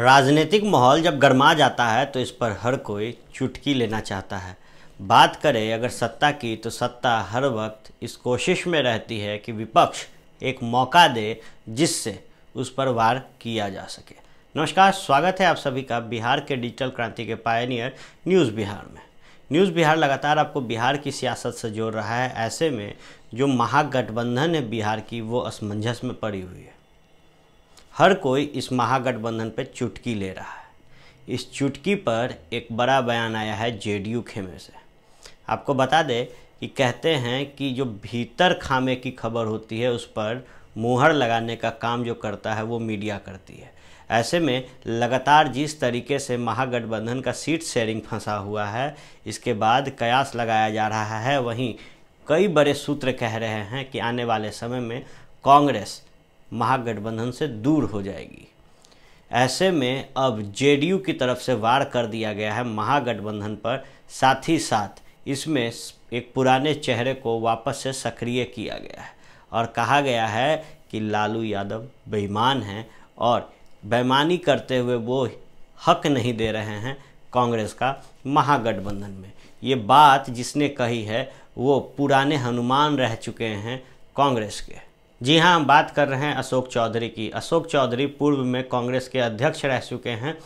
राजनीतिक माहौल जब गर्मा जाता है तो इस पर हर कोई चुटकी लेना चाहता है बात करें अगर सत्ता की तो सत्ता हर वक्त इस कोशिश में रहती है कि विपक्ष एक मौका दे जिससे उस पर वार किया जा सके नमस्कार स्वागत है आप सभी का बिहार के डिजिटल क्रांति के पायनियर न्यूज़ बिहार में न्यूज़ बिहार लगातार आपको बिहार की सियासत से जोड़ रहा है ऐसे में जो महागठबंधन है बिहार की वो असमंजस में पड़ी हुई है हर कोई इस महागठबंधन पर चुटकी ले रहा है इस चुटकी पर एक बड़ा बयान आया है जेडीयू खेमे से आपको बता दें कि कहते हैं कि जो भीतर खामे की खबर होती है उस पर मुहर लगाने का काम जो करता है वो मीडिया करती है ऐसे में लगातार जिस तरीके से महागठबंधन का सीट शेयरिंग फंसा हुआ है इसके बाद कयास लगाया जा रहा है वहीं कई बड़े सूत्र कह रहे हैं कि आने वाले समय में कांग्रेस महागठबंधन से दूर हो जाएगी ऐसे में अब जेडीयू की तरफ से वार कर दिया गया है महागठबंधन पर साथ ही साथ इसमें एक पुराने चेहरे को वापस से सक्रिय किया गया है और कहा गया है कि लालू यादव बेईमान हैं और बेईमानी करते हुए वो हक नहीं दे रहे हैं कांग्रेस का महागठबंधन में ये बात जिसने कही है वो पुराने हनुमान रह चुके हैं कांग्रेस के जी हाँ हम बात कर रहे हैं अशोक चौधरी की अशोक चौधरी पूर्व में कांग्रेस के अध्यक्ष रह चुके हैं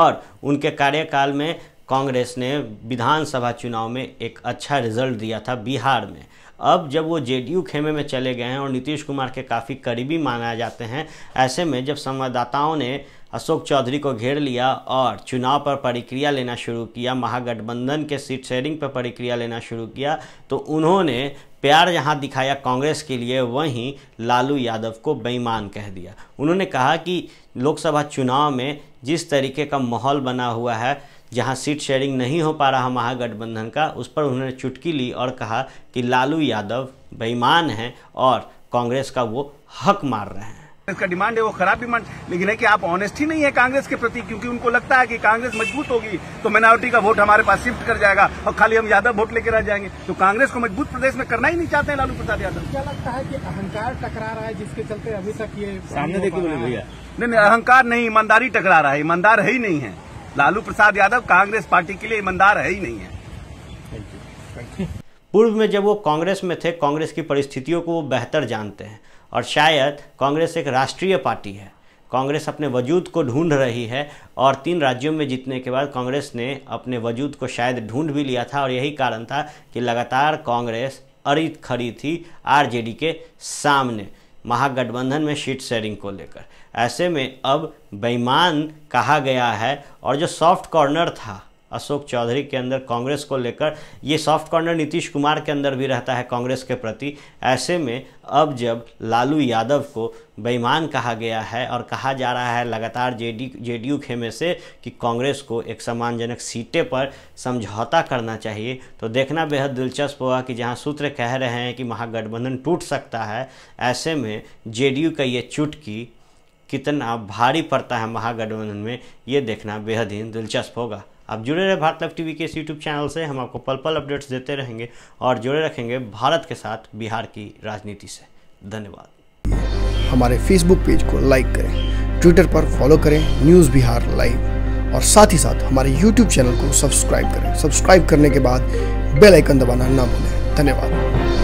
और उनके कार्यकाल में कांग्रेस ने विधानसभा चुनाव में एक अच्छा रिजल्ट दिया था बिहार में अब जब वो जेडीयू खेमे में चले गए हैं और नीतीश कुमार के काफ़ी करीबी माना जाते हैं ऐसे में जब संवाददाताओं ने अशोक चौधरी को घेर लिया और चुनाव पर प्रतिक्रिया लेना शुरू किया महागठबंधन के सीट शेयरिंग पर प्रतिक्रिया लेना शुरू किया तो उन्होंने प्यार जहां दिखाया कांग्रेस के लिए वहीं लालू यादव को बेईमान कह दिया उन्होंने कहा कि लोकसभा चुनाव में जिस तरीके का माहौल बना हुआ है जहां सीट शेयरिंग नहीं हो पा रहा महागठबंधन का उस पर उन्होंने चुटकी ली और कहा कि लालू यादव बेईमान हैं और कांग्रेस का वो हक मार रहे हैं इसका डिमांड है वो खराब डिमांड लेकिन है कि आप ऑनेस्टी नहीं है कांग्रेस के प्रति क्योंकि उनको लगता है कि कांग्रेस मजबूत होगी तो माइनॉरिटी का वोट हमारे पास शिफ्ट कर जाएगा और खाली हम यादव वोट लेकर आ जाएंगे तो कांग्रेस को मजबूत प्रदेश में करना ही नहीं चाहते लालू प्रसाद यादव क्या लगता है कि अहंकार टकरा रहा है जिसके चलते अभी तक ये सामने देखिए भैया नहीं नहीं अहंकार नहीं ईमानदारी टकरा रहा है ईमानदार है ही नहीं है लालू प्रसाद यादव कांग्रेस पार्टी के लिए ईमानदार है ही नहीं है पूर्व में जब वो कांग्रेस में थे कांग्रेस की परिस्थितियों को वो बेहतर जानते हैं और शायद कांग्रेस एक राष्ट्रीय पार्टी है कांग्रेस अपने वजूद को ढूंढ रही है और तीन राज्यों में जीतने के बाद कांग्रेस ने अपने वजूद को शायद ढूंढ भी लिया था और यही कारण था कि लगातार कांग्रेस अरित खड़ी थी आरजेडी के सामने महागठबंधन में सीट शेयरिंग को लेकर ऐसे में अब बेईमान कहा गया है और जो सॉफ्ट कॉर्नर था अशोक चौधरी के अंदर कांग्रेस को लेकर ये सॉफ्ट कॉर्नर नीतीश कुमार के अंदर भी रहता है कांग्रेस के प्रति ऐसे में अब जब लालू यादव को बेईमान कहा गया है और कहा जा रहा है लगातार जेडी जेडीयू खेमे से कि कांग्रेस को एक सम्मानजनक सीटें पर समझौता करना चाहिए तो देखना बेहद दिलचस्प होगा कि जहां सूत्र कह रहे हैं कि महागठबंधन टूट सकता है ऐसे में जेडीयू का ये चुटकी कितना भारी पड़ता है महागठबंधन में ये देखना बेहद ही दिलचस्प होगा आप जुड़े रहे भारत लव टीवी के इस यूट्यूब चैनल से हम आपको पल पल अपडेट्स देते रहेंगे और जुड़े रखेंगे भारत के साथ बिहार की राजनीति से धन्यवाद हमारे फेसबुक पेज को लाइक करें ट्विटर पर फॉलो करें न्यूज़ बिहार लाइव और साथ ही साथ हमारे यूट्यूब चैनल को सब्सक्राइब करें सब्सक्राइब करने के बाद बेलाइकन दबाना ना भूलें धन्यवाद